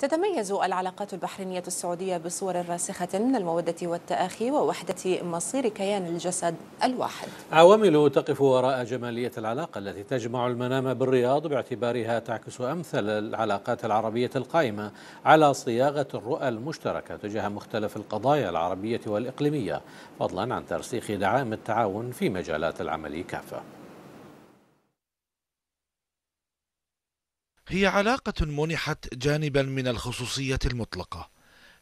تتميز العلاقات البحرينية السعودية بصور راسخة من المودة والتآخي ووحدة مصير كيان الجسد الواحد عوامل تقف وراء جمالية العلاقة التي تجمع المنام بالرياض باعتبارها تعكس أمثل العلاقات العربية القائمة على صياغة الرؤى المشتركة تجاه مختلف القضايا العربية والإقليمية فضلا عن ترسيخ دعام التعاون في مجالات العمل كافة هي علاقة منحت جانبا من الخصوصية المطلقة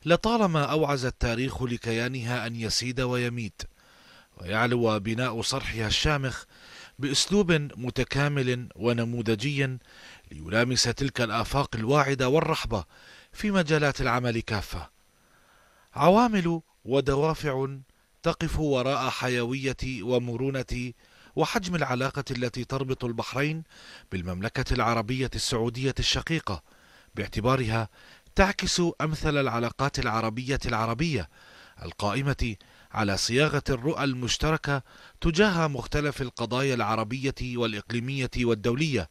لطالما أوعز التاريخ لكيانها أن يسيد ويميت ويعلو بناء صرحها الشامخ بأسلوب متكامل ونموذجي ليلامس تلك الآفاق الواعدة والرحبة في مجالات العمل كافة عوامل ودوافع تقف وراء حيوية ومرونة وحجم العلاقة التي تربط البحرين بالمملكة العربية السعودية الشقيقة باعتبارها تعكس أمثل العلاقات العربية العربية القائمة على صياغة الرؤى المشتركة تجاه مختلف القضايا العربية والإقليمية والدولية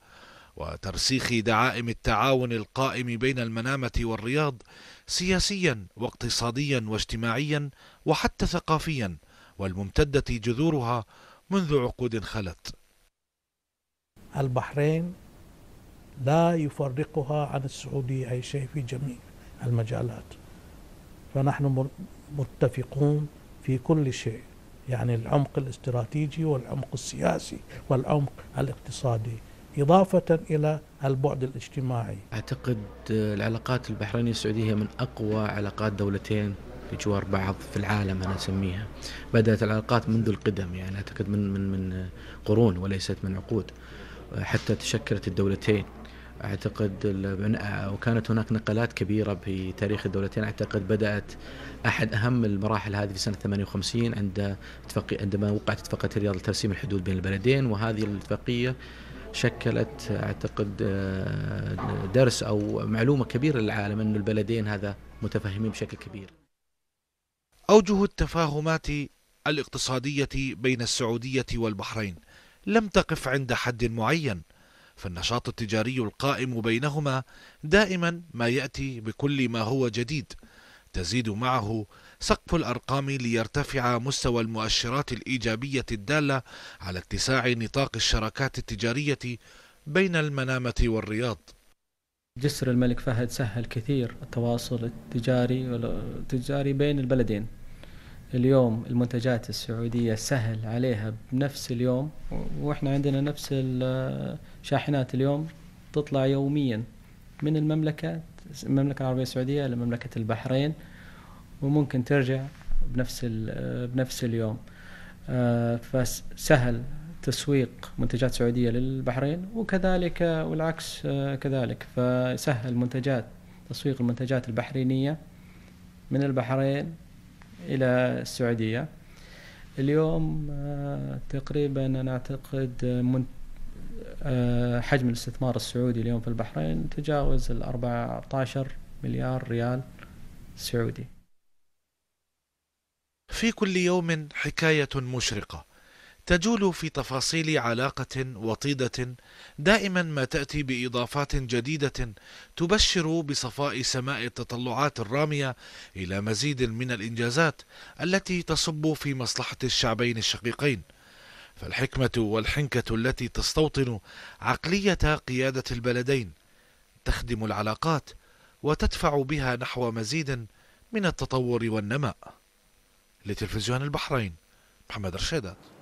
وترسيخ دعائم التعاون القائم بين المنامة والرياض سياسيا واقتصاديا واجتماعيا وحتى ثقافيا والممتدة جذورها منذ عقود خلت البحرين لا يفرقها عن السعودية أي شيء في جميع المجالات فنحن متفقون في كل شيء يعني العمق الاستراتيجي والعمق السياسي والعمق الاقتصادي إضافة إلى البعد الاجتماعي أعتقد العلاقات البحرينية السعودية هي من أقوى علاقات دولتين بجوار بعض في العالم أنا أسميها بدأت العلاقات منذ القدم يعني أعتقد من من من قرون وليست من عقود حتى تشكلت الدولتين اعتقد وكانت هناك نقلات كبيره في تاريخ الدولتين اعتقد بدات احد اهم المراحل هذه في سنه 58 عند عندما وقعت اتفاقيه الرياض لترسيم الحدود بين البلدين وهذه الاتفاقيه شكلت اعتقد آه، درس او معلومه كبيره للعالم ان البلدين هذا متفاهمين بشكل كبير أوجه التفاهمات الاقتصادية بين السعودية والبحرين لم تقف عند حد معين فالنشاط التجاري القائم بينهما دائما ما يأتي بكل ما هو جديد تزيد معه سقف الأرقام ليرتفع مستوى المؤشرات الإيجابية الدالة على اتساع نطاق الشراكات التجارية بين المنامة والرياض جسر الملك فهد سهل كثير التواصل التجاري التجاري بين البلدين اليوم المنتجات السعودية سهل عليها بنفس اليوم واحنا عندنا نفس الشاحنات اليوم تطلع يوميا من المملكة المملكة العربية السعودية لمملكة البحرين وممكن ترجع بنفس بنفس اليوم آه، فسهل تسويق منتجات سعوديه للبحرين وكذلك والعكس آه، كذلك فسهل منتجات تسويق المنتجات البحرينيه من البحرين الى السعوديه اليوم آه، تقريبا انا اعتقد آه، حجم الاستثمار السعودي اليوم في البحرين تجاوز ال 14 مليار ريال سعودي في كل يوم حكايه مشرقه تجول في تفاصيل علاقة وطيدة دائما ما تأتي بإضافات جديدة تبشر بصفاء سماء التطلعات الرامية إلى مزيد من الإنجازات التي تصب في مصلحة الشعبين الشقيقين فالحكمة والحنكة التي تستوطن عقلية قيادة البلدين تخدم العلاقات وتدفع بها نحو مزيد من التطور والنماء لتلفزيون البحرين محمد رشيدة